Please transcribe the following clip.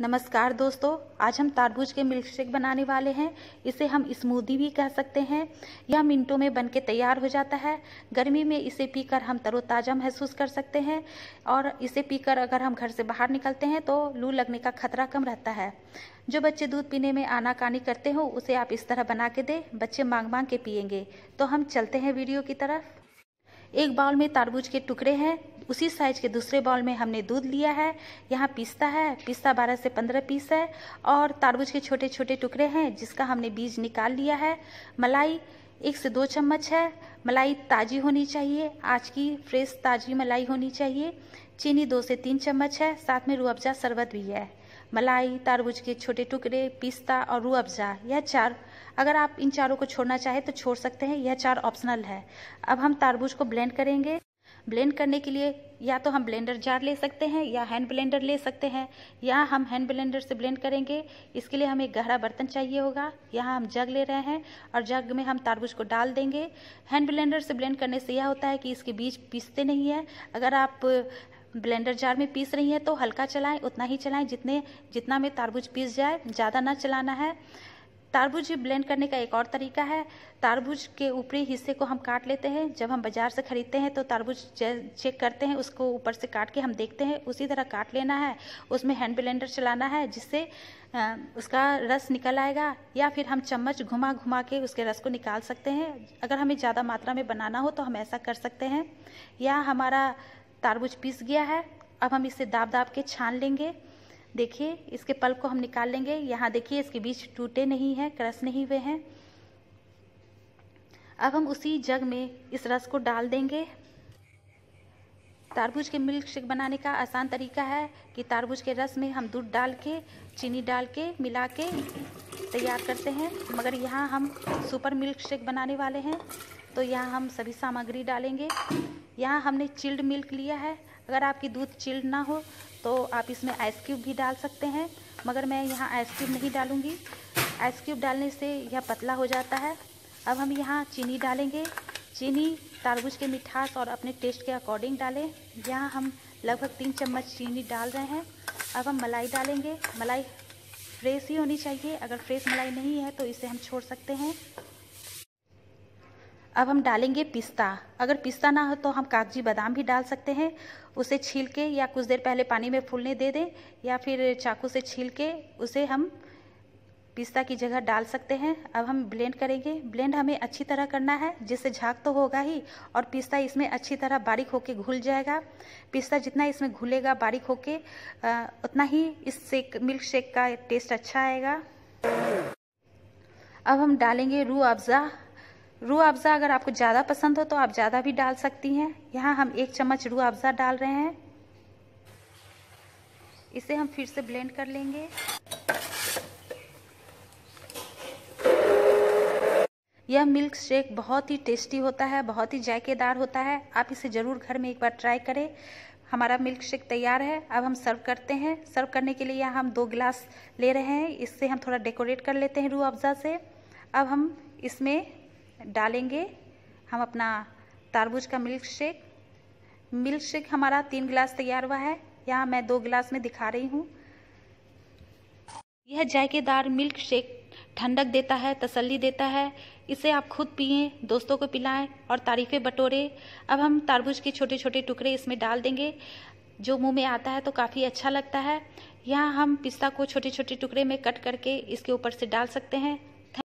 नमस्कार दोस्तों आज हम तारबूज के मिल्क शेक बनाने वाले हैं इसे हम स्मूदी भी कह सकते हैं यह मिनटों में बन के तैयार हो जाता है गर्मी में इसे पीकर हम तरोताज़ा महसूस कर सकते हैं और इसे पीकर अगर हम घर से बाहर निकलते हैं तो लू लगने का खतरा कम रहता है जो बच्चे दूध पीने में आनाकानी करते हो उसे आप इस तरह बना के दें बच्चे मांग मांग के पियेंगे तो हम चलते हैं वीडियो की तरफ एक बाउल में तारबूज के टुकड़े हैं उसी साइज के दूसरे बाउल में हमने दूध लिया है यहाँ पिस्ता है पिस्ता 12 से 15 पीस है और तारबूज के छोटे छोटे टुकड़े हैं जिसका हमने बीज निकाल लिया है मलाई एक से दो चम्मच है मलाई ताज़ी होनी चाहिए आज की फ्रेश ताज़ी मलाई होनी चाहिए चीनी दो से तीन चम्मच है साथ में रू अफजा शरबत भी है मलाई तारबूज के छोटे टुकड़े पिस्ता और रू अफजा यह चार अगर आप इन चारों को छोड़ना चाहें तो छोड़ सकते हैं यह चार ऑप्शनल है अब हम तारबूज को ब्लेंड करेंगे ब्लेंड करने के लिए या तो हम ब्लेंडर जार ले सकते हैं या हैंड ब्लेंडर ले सकते हैं या हम हैंड ब्लेंडर से ब्लेंड करेंगे इसके लिए हमें गहरा बर्तन चाहिए होगा यहाँ हम जग ले रहे हैं और जग में हम तारबूज को डाल देंगे हैंड ब्लेंडर से ब्लेंड करने से यह होता है कि इसके बीज पीसते नहीं है अगर आप ब्लेंडर जार में पीस रही हैं तो हल्का चलाएं उतना ही चलाएं जितने जितना में तारबूज पीस जाए ज़्यादा ना चलाना है तारबूज ब्लेंड करने का एक और तरीका है तारबूज के ऊपरी हिस्से को हम काट लेते हैं जब हम बाज़ार से ख़रीदते हैं तो तारबूज चेक करते हैं उसको ऊपर से काट के हम देखते हैं उसी तरह काट लेना है उसमें हैंड ब्लेंडर चलाना है जिससे उसका रस निकल आएगा या फिर हम चम्मच घुमा घुमा के उसके रस को निकाल सकते हैं अगर हमें ज़्यादा मात्रा में बनाना हो तो हम ऐसा कर सकते हैं या हमारा तारबूज पीस गया है अब हम इसे दाब दाब के छान लेंगे देखिए इसके पल्प को हम निकाल लेंगे यहाँ देखिए इसके बीच टूटे नहीं हैं क्रस नहीं हुए हैं अब हम उसी जग में इस रस को डाल देंगे तारबूज के मिल्क शेक बनाने का आसान तरीका है कि तारबूज के रस में हम दूध डाल के चीनी डाल के मिला के तैयार करते हैं मगर यहाँ हम सुपर मिल्क शेक बनाने वाले हैं तो यहाँ हम सभी सामग्री डालेंगे यहाँ हमने चिल्ड मिल्क लिया है अगर आपकी दूध चिल्ड ना हो तो आप इसमें आइस क्यूब भी डाल सकते हैं मगर मैं यहाँ आइस क्यूब नहीं डालूँगी आइस क्यूब डालने से यह पतला हो जाता है अब हम यहाँ चीनी डालेंगे चीनी तारबूज के मिठास और अपने टेस्ट के अकॉर्डिंग डालें यहाँ हम लगभग तीन चम्मच चीनी डाल रहे हैं अब हम मलाई डालेंगे मलाई फ्रेश ही होनी चाहिए अगर फ्रेश मलाई नहीं है तो इसे हम छोड़ सकते हैं अब हम डालेंगे पिस्ता अगर पिस्ता ना हो तो हम कागजी बादाम भी डाल सकते हैं उसे छील के या कुछ देर पहले पानी में फूलने दे दें या फिर चाकू से छील के उसे हम पिस्ता की जगह डाल सकते हैं अब हम ब्लेंड करेंगे ब्लेंड हमें अच्छी तरह करना है जिससे झाग तो होगा ही और पिस्ता इसमें अच्छी तरह बारीक होके घुल जाएगा पिस्ता जितना इसमें घुलेगा बारीक होके उतना ही इस शेक मिल्क शेक का टेस्ट अच्छा आएगा अब हम डालेंगे रू अफ़ज़ा रू अफ़ज़ा अगर आपको ज़्यादा पसंद हो तो आप ज़्यादा भी डाल सकती हैं यहाँ हम एक चम्मच रू अफ़ज़ा डाल रहे हैं इसे हम फिर से ब्लेंड कर लेंगे यह मिल्क शेक बहुत ही टेस्टी होता है बहुत ही जायकेदार होता है आप इसे ज़रूर घर में एक बार ट्राई करें हमारा मिल्क शेक तैयार है अब हम सर्व करते हैं सर्व करने के लिए यहाँ हम दो गिलास ले रहे हैं इससे हम थोड़ा डेकोरेट कर लेते हैं रू अफ़ज़ा से अब हम इसमें डालेंगे हम अपना तारबूज का मिल्क शेक मिल्क शेक हमारा तीन गिलास तैयार हुआ है यहाँ मैं दो गिलास में दिखा रही हूँ यह जायकेदार मिल्क शेक ठंडक देता है तसल्ली देता है इसे आप खुद पिए दोस्तों को पिलाएं और तारीफ़ें बटोरें अब हम तारबूज के छोटे छोटे टुकड़े इसमें डाल देंगे जो मुंह में आता है तो काफ़ी अच्छा लगता है यहाँ हम पिस्ता को छोटे छोटे टुकड़े में कट करके इसके ऊपर से डाल सकते हैं